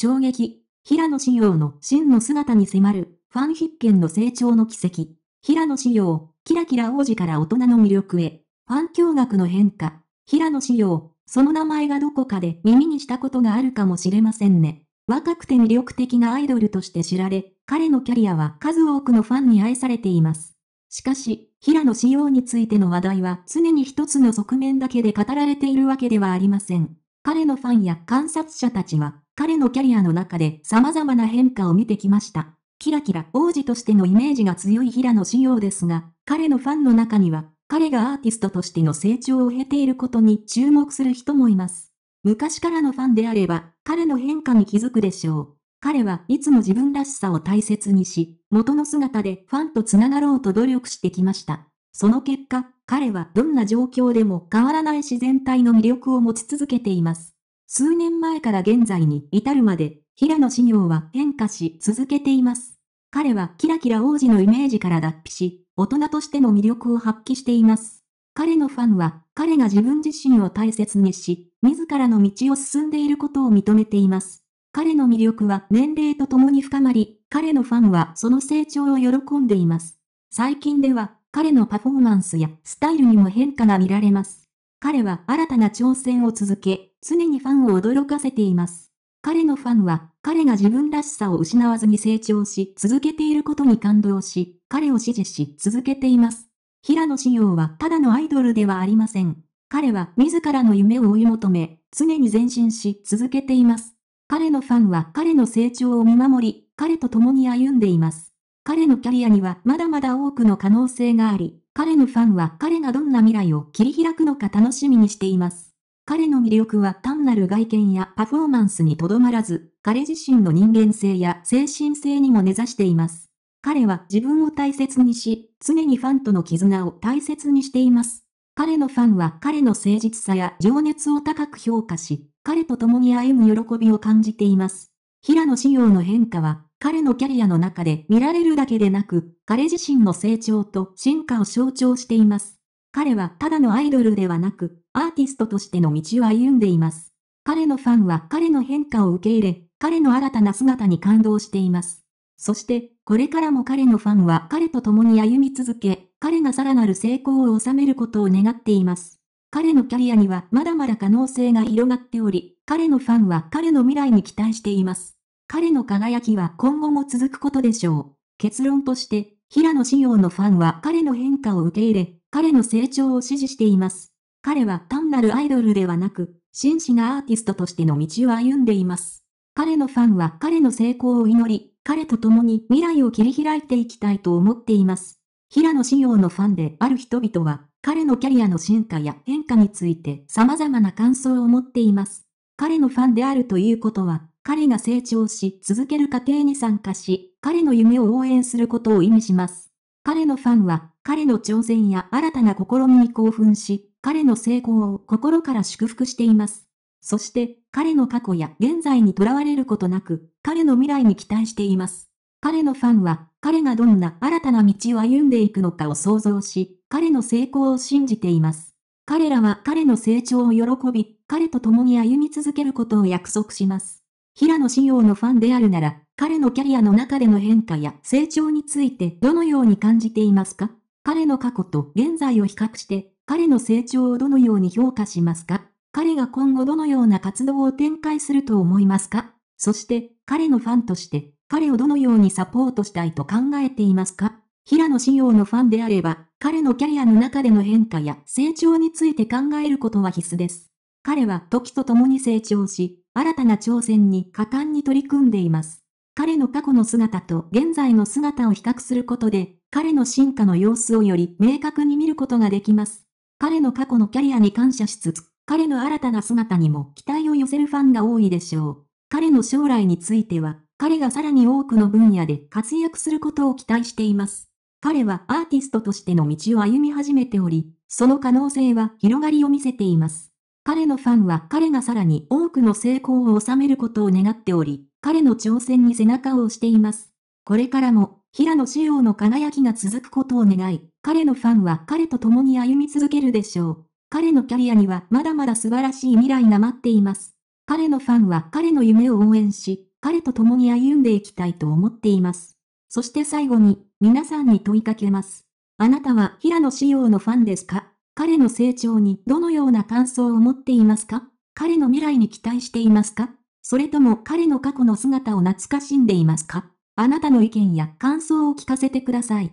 衝撃。平野紫耀の真の姿に迫る、ファン必見の成長の奇跡。平野紫耀、キラキラ王子から大人の魅力へ。ファン驚愕の変化。平野紫耀、その名前がどこかで耳にしたことがあるかもしれませんね。若くて魅力的なアイドルとして知られ、彼のキャリアは数多くのファンに愛されています。しかし、平野紫耀についての話題は常に一つの側面だけで語られているわけではありません。彼のファンや観察者たちは、彼のキャリアの中で様々な変化を見てきました。キラキラ王子としてのイメージが強い平野紫耀ですが、彼のファンの中には、彼がアーティストとしての成長を経ていることに注目する人もいます。昔からのファンであれば、彼の変化に気づくでしょう。彼はいつも自分らしさを大切にし、元の姿でファンと繋がろうと努力してきました。その結果、彼はどんな状況でも変わらない自然体の魅力を持ち続けています。数年前から現在に至るまで、平野紫耀は変化し続けています。彼はキラキラ王子のイメージから脱皮し、大人としての魅力を発揮しています。彼のファンは、彼が自分自身を大切にし、自らの道を進んでいることを認めています。彼の魅力は年齢とともに深まり、彼のファンはその成長を喜んでいます。最近では、彼のパフォーマンスやスタイルにも変化が見られます。彼は新たな挑戦を続け、常にファンを驚かせています。彼のファンは、彼が自分らしさを失わずに成長し、続けていることに感動し、彼を支持し、続けています。平野紫耀はただのアイドルではありません。彼は自らの夢を追い求め、常に前進し、続けています。彼のファンは彼の成長を見守り、彼と共に歩んでいます。彼のキャリアにはまだまだ多くの可能性があり、彼のファンは彼がどんな未来を切り開くのか楽しみにしています。彼の魅力は単なる外見やパフォーマンスにとどまらず、彼自身の人間性や精神性にも根ざしています。彼は自分を大切にし、常にファンとの絆を大切にしています。彼のファンは彼の誠実さや情熱を高く評価し、彼と共に歩む喜びを感じています。平野仕様の変化は、彼のキャリアの中で見られるだけでなく、彼自身の成長と進化を象徴しています。彼はただのアイドルではなく、アーティストとしての道を歩んでいます。彼のファンは彼の変化を受け入れ、彼の新たな姿に感動しています。そして、これからも彼のファンは彼と共に歩み続け、彼がさらなる成功を収めることを願っています。彼のキャリアにはまだまだ可能性が広がっており、彼のファンは彼の未来に期待しています。彼の輝きは今後も続くことでしょう。結論として、平野紫耀のファンは彼の変化を受け入れ、彼の成長を支持しています。彼は単なるアイドルではなく、真摯なアーティストとしての道を歩んでいます。彼のファンは彼の成功を祈り、彼と共に未来を切り開いていきたいと思っています。平野紫耀のファンである人々は、彼のキャリアの進化や変化について様々な感想を持っています。彼のファンであるということは、彼が成長し続ける過程に参加し、彼の夢を応援することを意味します。彼のファンは、彼の挑戦や新たな試みに興奮し、彼の成功を心から祝福しています。そして、彼の過去や現在にとらわれることなく、彼の未来に期待しています。彼のファンは、彼がどんな新たな道を歩んでいくのかを想像し、彼の成功を信じています。彼らは彼の成長を喜び、彼と共に歩み続けることを約束します。平野志陽のファンであるなら、彼のキャリアの中での変化や成長についてどのように感じていますか彼の過去と現在を比較して、彼の成長をどのように評価しますか彼が今後どのような活動を展開すると思いますかそして、彼のファンとして、彼をどのようにサポートしたいと考えていますか平野志陽のファンであれば、彼のキャリアの中での変化や成長について考えることは必須です。彼は時と共に成長し、新たな挑戦に果敢に取り組んでいます。彼の過去の姿と現在の姿を比較することで、彼の進化の様子をより明確に見ることができます。彼の過去のキャリアに感謝しつつ、彼の新たな姿にも期待を寄せるファンが多いでしょう。彼の将来については、彼がさらに多くの分野で活躍することを期待しています。彼はアーティストとしての道を歩み始めており、その可能性は広がりを見せています。彼のファンは彼がさらに多くの成功を収めることを願っており、彼の挑戦に背中を押しています。これからも平野紫耀の輝きが続くことを願い、彼のファンは彼と共に歩み続けるでしょう。彼のキャリアにはまだまだ素晴らしい未来が待っています。彼のファンは彼の夢を応援し、彼と共に歩んでいきたいと思っています。そして最後に、皆さんに問いかけます。あなたは平野紫耀のファンですか彼の成長にどのような感想を持っていますか彼の未来に期待していますかそれとも彼の過去の姿を懐かしんでいますかあなたの意見や感想を聞かせてください。